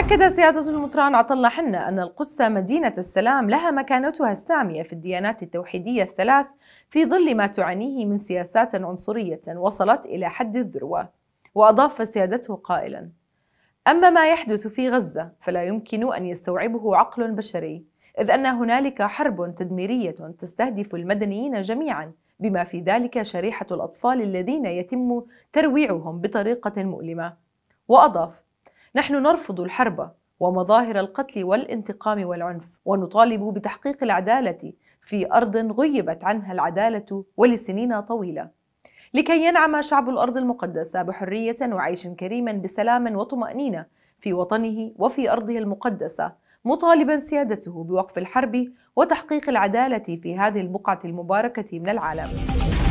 أكد سيادة المطران عطلة حنا أن القدس مدينة السلام لها مكانتها السامية في الديانات التوحيدية الثلاث في ظل ما تعانيه من سياسات عنصرية وصلت إلى حد الذروة وأضاف سيادته قائلا أما ما يحدث في غزة فلا يمكن أن يستوعبه عقل بشري إذ أن هنالك حرب تدميرية تستهدف المدنيين جميعا بما في ذلك شريحة الأطفال الذين يتم ترويعهم بطريقة مؤلمة وأضاف نحن نرفض الحرب ومظاهر القتل والانتقام والعنف ونطالب بتحقيق العداله في ارض غيبت عنها العداله ولسنين طويله لكي ينعم شعب الارض المقدسه بحريه وعيش كريم بسلام وطمانينه في وطنه وفي ارضه المقدسه مطالبا سيادته بوقف الحرب وتحقيق العداله في هذه البقعه المباركه من العالم